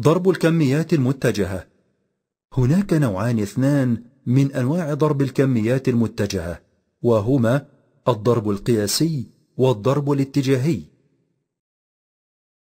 ضرب الكميات المتجهة هناك نوعان اثنان من أنواع ضرب الكميات المتجهة وهما الضرب القياسي والضرب الاتجاهي